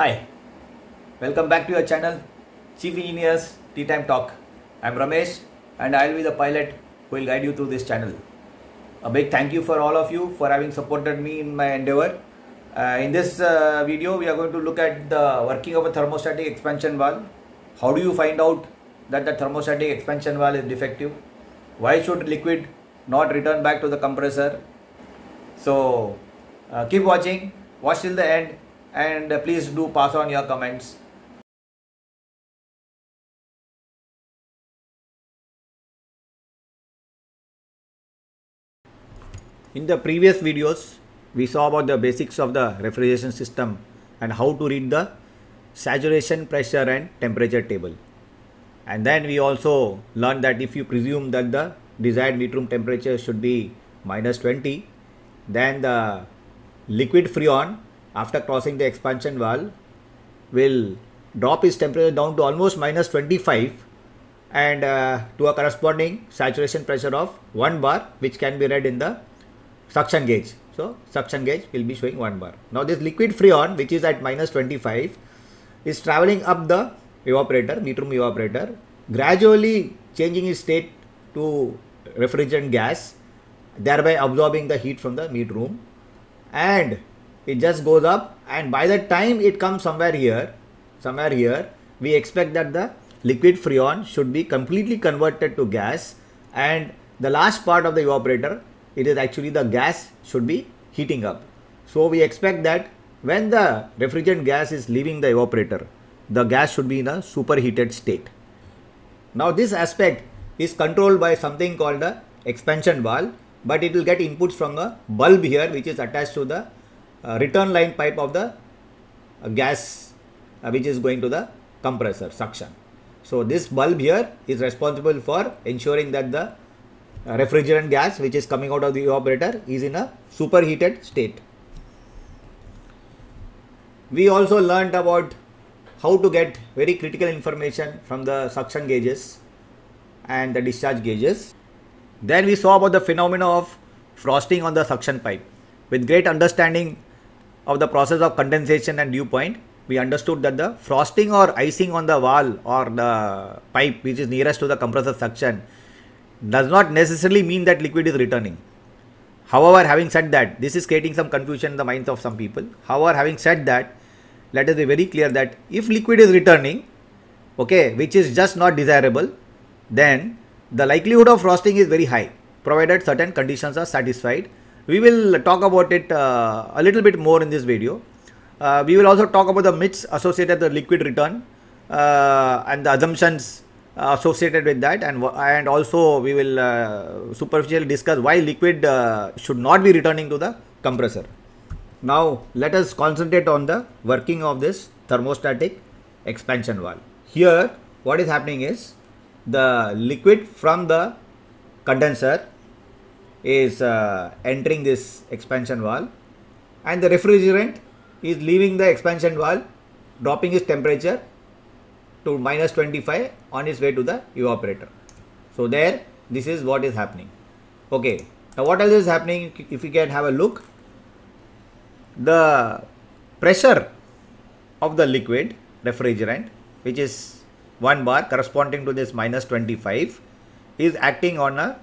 Hi, welcome back to your channel Chief Engineers Tea Time Talk. I'm Ramesh and I'll be the pilot who will guide you through this channel. A big thank you for all of you for having supported me in my endeavor. Uh, in this uh, video, we are going to look at the working of a thermostatic expansion valve. How do you find out that the thermostatic expansion valve is defective? Why should liquid not return back to the compressor? So uh, keep watching, watch till the end and uh, please do pass on your comments in the previous videos we saw about the basics of the refrigeration system and how to read the saturation pressure and temperature table and then we also learned that if you presume that the desired meat temperature should be minus 20 then the liquid freon after crossing the expansion valve will drop its temperature down to almost minus 25 and uh, to a corresponding saturation pressure of 1 bar which can be read in the suction gauge. So suction gauge will be showing 1 bar. Now this liquid freon which is at minus 25 is traveling up the evaporator, metrum evaporator, gradually changing its state to refrigerant gas, thereby absorbing the heat from the meat room and it just goes up and by the time it comes somewhere here somewhere here we expect that the liquid freon should be completely converted to gas and the last part of the evaporator it is actually the gas should be heating up so we expect that when the refrigerant gas is leaving the evaporator the gas should be in a superheated state now this aspect is controlled by something called the expansion valve but it will get inputs from a bulb here which is attached to the uh, return line pipe of the uh, gas uh, which is going to the compressor suction. So this bulb here is responsible for ensuring that the refrigerant gas which is coming out of the evaporator is in a superheated state. We also learned about how to get very critical information from the suction gauges and the discharge gauges. Then we saw about the phenomena of frosting on the suction pipe. With great understanding of the process of condensation and dew point, we understood that the frosting or icing on the wall or the pipe which is nearest to the compressor suction does not necessarily mean that liquid is returning. However, having said that, this is creating some confusion in the minds of some people. However, having said that, let us be very clear that if liquid is returning, okay, which is just not desirable, then the likelihood of frosting is very high, provided certain conditions are satisfied we will talk about it uh, a little bit more in this video. Uh, we will also talk about the myths associated with the liquid return uh, and the assumptions associated with that and and also we will uh, superficially discuss why liquid uh, should not be returning to the compressor. Now let us concentrate on the working of this thermostatic expansion valve. Here what is happening is the liquid from the condenser is uh, entering this expansion valve and the refrigerant is leaving the expansion valve dropping its temperature to minus 25 on its way to the evaporator. So there this is what is happening. Okay. Now what else is happening if we can have a look. The pressure of the liquid refrigerant which is 1 bar corresponding to this minus 25 is acting on a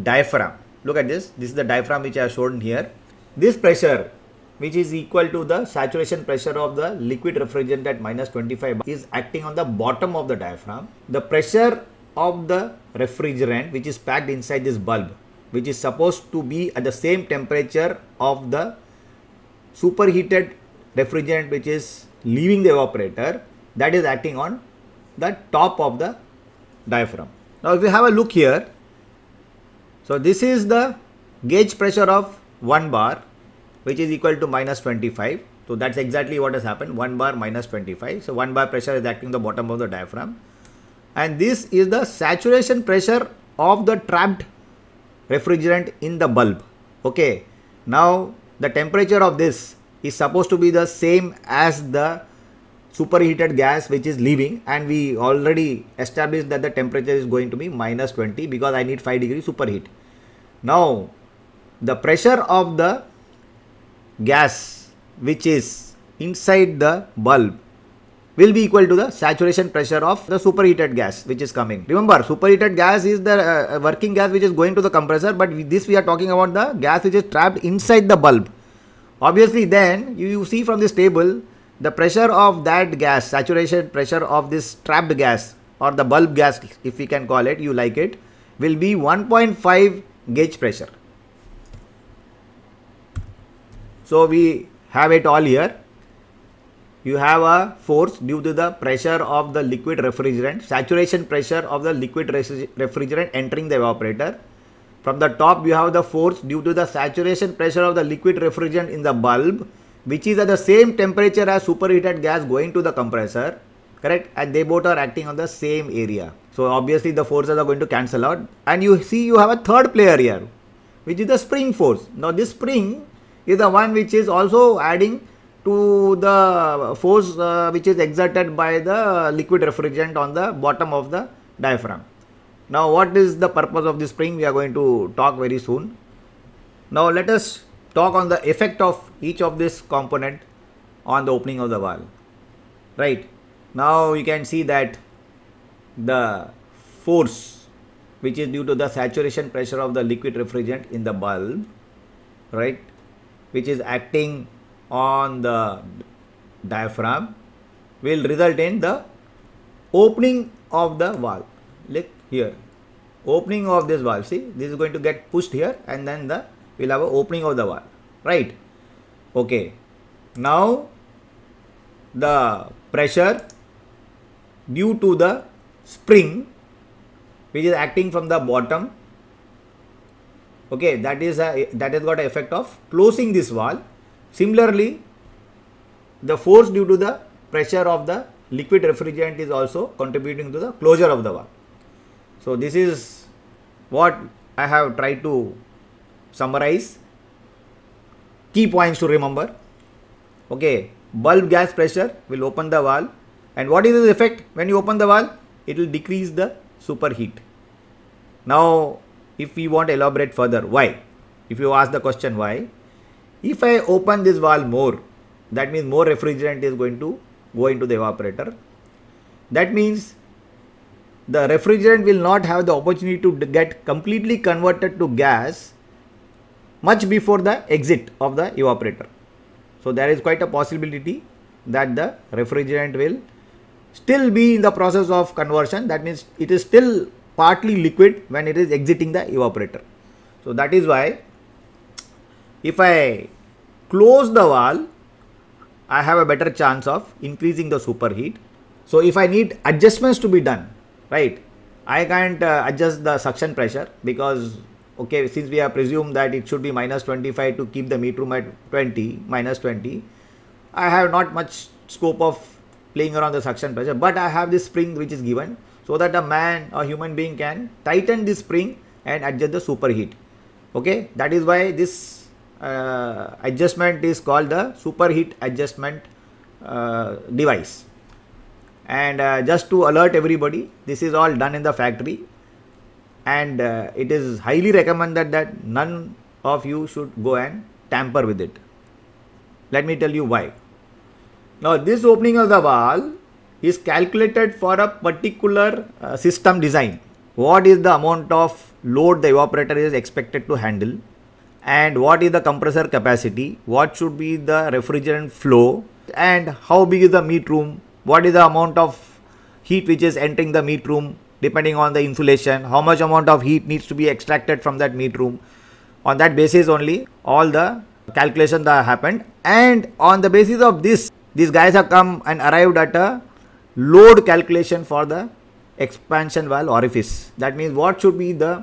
diaphragm look at this this is the diaphragm which i have shown here this pressure which is equal to the saturation pressure of the liquid refrigerant at minus 25 is acting on the bottom of the diaphragm the pressure of the refrigerant which is packed inside this bulb which is supposed to be at the same temperature of the superheated refrigerant which is leaving the evaporator that is acting on the top of the diaphragm. Now if you have a look here, so this is the gauge pressure of 1 bar which is equal to minus 25. So that's exactly what has happened 1 bar minus 25. So 1 bar pressure is acting the bottom of the diaphragm and this is the saturation pressure of the trapped refrigerant in the bulb. Okay. Now the temperature of this is supposed to be the same as the superheated gas which is leaving and we already established that the temperature is going to be minus 20 because I need 5 degree superheat. Now the pressure of the gas which is inside the bulb will be equal to the saturation pressure of the superheated gas which is coming. Remember superheated gas is the uh, uh working gas which is going to the compressor but with this we are talking about the gas which is trapped inside the bulb. Obviously then you, you see from this table the pressure of that gas saturation pressure of this trapped gas or the bulb gas if we can call it you like it will be 1.5 gauge pressure so we have it all here you have a force due to the pressure of the liquid refrigerant saturation pressure of the liquid refrigerant entering the evaporator from the top you have the force due to the saturation pressure of the liquid refrigerant in the bulb which is at the same temperature as superheated gas going to the compressor, correct? And they both are acting on the same area. So obviously the forces are going to cancel out. And you see you have a third player here, which is the spring force. Now this spring is the one which is also adding to the force uh, which is exerted by the liquid refrigerant on the bottom of the diaphragm. Now what is the purpose of this spring? We are going to talk very soon. Now let us talk on the effect of each of this component on the opening of the valve right now you can see that the force which is due to the saturation pressure of the liquid refrigerant in the bulb right which is acting on the diaphragm will result in the opening of the valve like here opening of this valve see this is going to get pushed here and then the we'll have an opening of the valve, right? Okay. Now, the pressure due to the spring which is acting from the bottom okay that is a, that has got effect of closing this valve similarly the force due to the pressure of the liquid refrigerant is also contributing to the closure of the valve so this is what i have tried to summarize key points to remember. Okay, bulb gas pressure will open the valve and what is the effect when you open the valve? It will decrease the superheat. Now, if we want to elaborate further, why? If you ask the question why, if I open this valve more, that means more refrigerant is going to go into the evaporator. That means the refrigerant will not have the opportunity to get completely converted to gas much before the exit of the evaporator. So there is quite a possibility that the refrigerant will still be in the process of conversion that means it is still partly liquid when it is exiting the evaporator. So that is why if I close the valve I have a better chance of increasing the superheat. So if I need adjustments to be done right I can't uh, adjust the suction pressure because okay since we have presumed that it should be minus 25 to keep the meat room at 20 minus 20 I have not much scope of playing around the suction pressure but I have this spring which is given so that a man or human being can tighten this spring and adjust the superheat okay that is why this uh, adjustment is called the superheat adjustment uh, device and uh, just to alert everybody this is all done in the factory and uh, it is highly recommended that none of you should go and tamper with it. Let me tell you why. Now, this opening of the valve is calculated for a particular uh, system design. What is the amount of load the evaporator is expected to handle and what is the compressor capacity, what should be the refrigerant flow and how big is the meat room, what is the amount of heat which is entering the meat room, depending on the insulation, how much amount of heat needs to be extracted from that meat room. On that basis only, all the calculation that happened. And on the basis of this, these guys have come and arrived at a load calculation for the expansion valve orifice. That means what should be the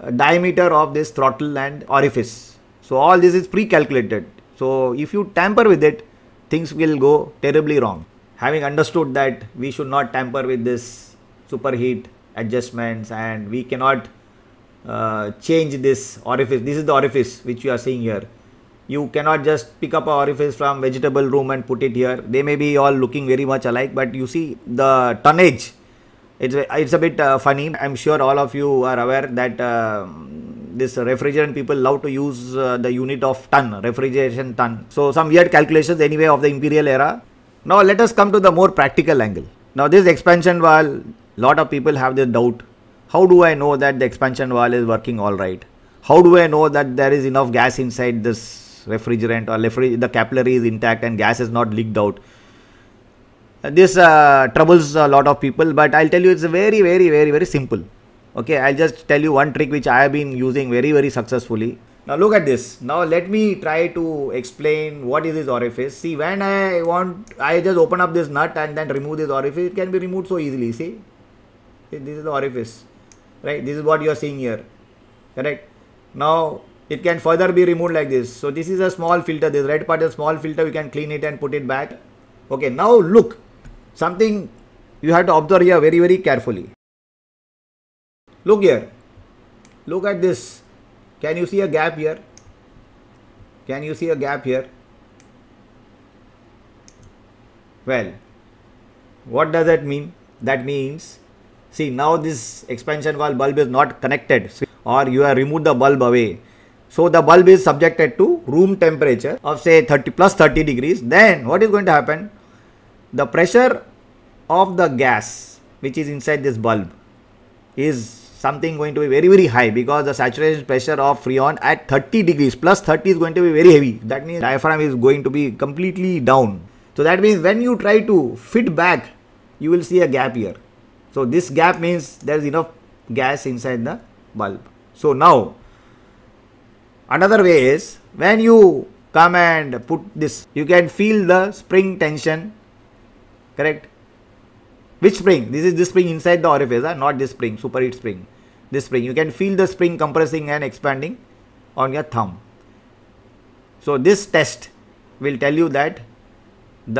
uh, diameter of this throttle and orifice. So all this is pre-calculated. So if you tamper with it, things will go terribly wrong. Having understood that we should not tamper with this superheat adjustments and we cannot uh, change this orifice. This is the orifice which you are seeing here. You cannot just pick up an orifice from vegetable room and put it here. They may be all looking very much alike, but you see the tonnage. It's a, it's a bit uh, funny. I'm sure all of you are aware that uh, this refrigerant people love to use uh, the unit of ton, refrigeration ton. So some weird calculations anyway of the imperial era. Now let us come to the more practical angle. Now this expansion valve lot of people have the doubt how do i know that the expansion valve is working all right how do i know that there is enough gas inside this refrigerant or the capillary is intact and gas is not leaked out this uh, troubles a lot of people but i'll tell you it's very very very very simple okay i'll just tell you one trick which i have been using very very successfully now look at this now let me try to explain what is this orifice see when i want i just open up this nut and then remove this orifice it can be removed so easily see this is the orifice, right? This is what you are seeing here, correct? Now, it can further be removed like this. So, this is a small filter. This red part is small filter. We can clean it and put it back. Okay, now look. Something you have to observe here very, very carefully. Look here. Look at this. Can you see a gap here? Can you see a gap here? Well, what does that mean? That means See now this expansion valve bulb is not connected or you have removed the bulb away. So the bulb is subjected to room temperature of say 30 plus 30 degrees. Then what is going to happen? The pressure of the gas which is inside this bulb is something going to be very very high because the saturation pressure of freon at 30 degrees plus 30 is going to be very heavy. That means diaphragm is going to be completely down. So that means when you try to fit back, you will see a gap here. So this gap means there is enough gas inside the bulb. So now another way is when you come and put this you can feel the spring tension correct which spring this is this spring inside the orifice huh? Ah, not this spring superheat spring this spring you can feel the spring compressing and expanding on your thumb so this test will tell you that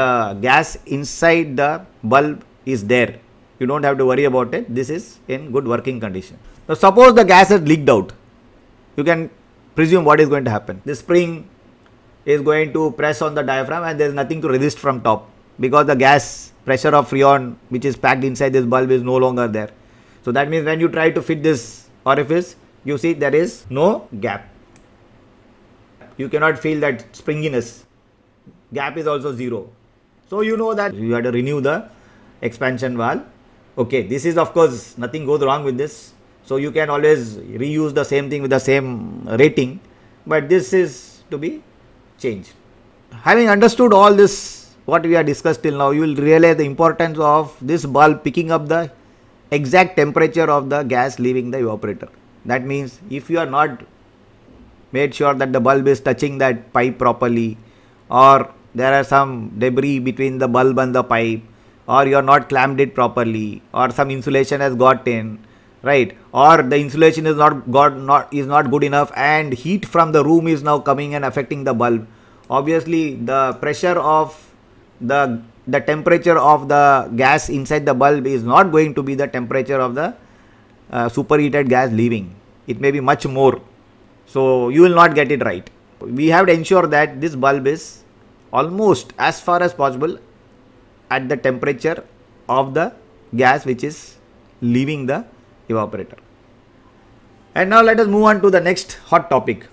the gas inside the bulb is there you don't have to worry about it this is in good working condition now suppose the gas has leaked out you can presume what is going to happen the spring is going to press on the diaphragm and there is nothing to resist from top because the gas pressure of freon which is packed inside this bulb is no longer there so that means when you try to fit this orifice you see there is no gap you cannot feel that springiness gap is also zero so you know that you had to renew the expansion valve okay this is of course nothing goes wrong with this so you can always reuse the same thing with the same rating but this is to be changed having understood all this what we have discussed till now you will realize the importance of this bulb picking up the exact temperature of the gas leaving the evaporator that means if you are not made sure that the bulb is touching that pipe properly or there are some debris between the bulb and the pipe or you are not clamped it properly or some insulation has got in right or the insulation is not got not is not good enough and heat from the room is now coming and affecting the bulb obviously the pressure of the the temperature of the gas inside the bulb is not going to be the temperature of the uh, superheated gas leaving it may be much more so you will not get it right we have to ensure that this bulb is almost as far as possible at the temperature of the gas which is leaving the evaporator. And now let us move on to the next hot topic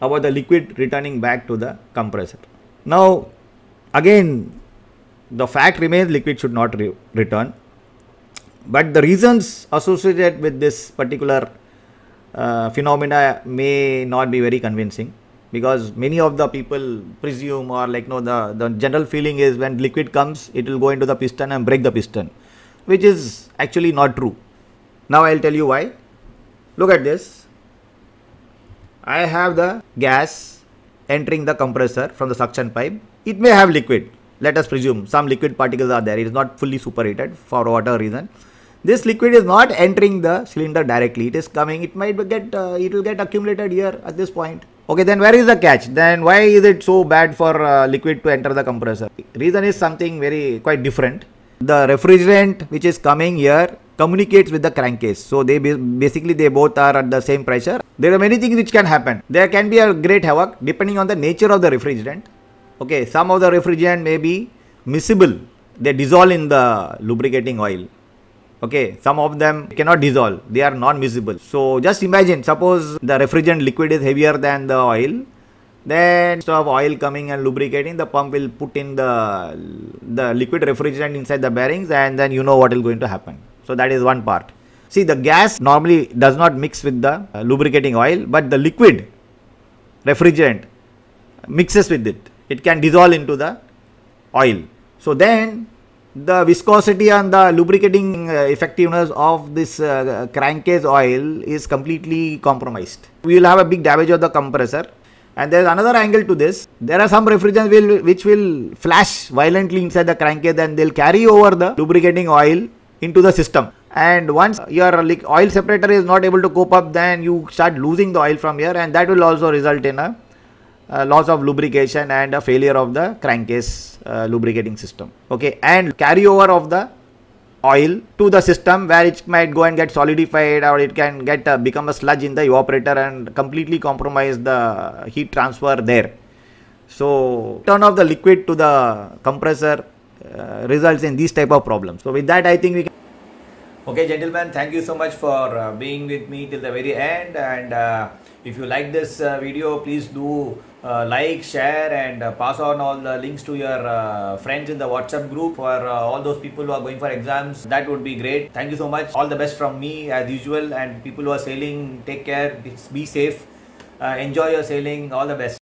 about the liquid returning back to the compressor. Now again the fact remains liquid should not re return but the reasons associated with this particular uh, phenomena may not be very convincing because many of the people presume or like no the, the general feeling is when liquid comes it will go into the piston and break the piston which is actually not true now i'll tell you why look at this i have the gas entering the compressor from the suction pipe it may have liquid let us presume some liquid particles are there it is not fully superheated for whatever reason this liquid is not entering the cylinder directly it is coming it might get uh, it will get accumulated here at this point Okay, then where is the catch? Then why is it so bad for uh, liquid to enter the compressor? Reason is something very quite different. The refrigerant which is coming here communicates with the crankcase. So they basically they both are at the same pressure. There are many things which can happen. There can be a great havoc depending on the nature of the refrigerant. Okay, some of the refrigerant may be miscible. They dissolve in the lubricating oil okay some of them cannot dissolve they are non miscible so just imagine suppose the refrigerant liquid is heavier than the oil then instead of oil coming and lubricating the pump will put in the the liquid refrigerant inside the bearings and then you know what is going to happen so that is one part see the gas normally does not mix with the uh, lubricating oil but the liquid refrigerant mixes with it it can dissolve into the oil so then the viscosity and the lubricating uh, effectiveness of this uh, crankcase oil is completely compromised. We will have a big damage of the compressor. And there is another angle to this. There are some refrigerants will, which will flash violently inside the crankcase and they'll carry over the lubricating oil into the system. And once your oil separator is not able to cope up, then you start losing the oil from here, and that will also result in a uh, loss of lubrication and a failure of the crankcase uh, lubricating system okay and carryover of the oil to the system where it might go and get solidified or it can get uh, become a sludge in the evaporator and completely compromise the heat transfer there so turn off the liquid to the compressor uh, results in these type of problems so with that i think we can okay gentlemen thank you so much for uh, being with me till the very end and if you like this uh, video please do uh, like, share, and uh, pass on all the links to your uh, friends in the WhatsApp group for all those people who are going for exams. That would be great. Thank you so much. All the best from me as usual. And people who are sailing, take care. Be safe. enjoy your sailing. All the best.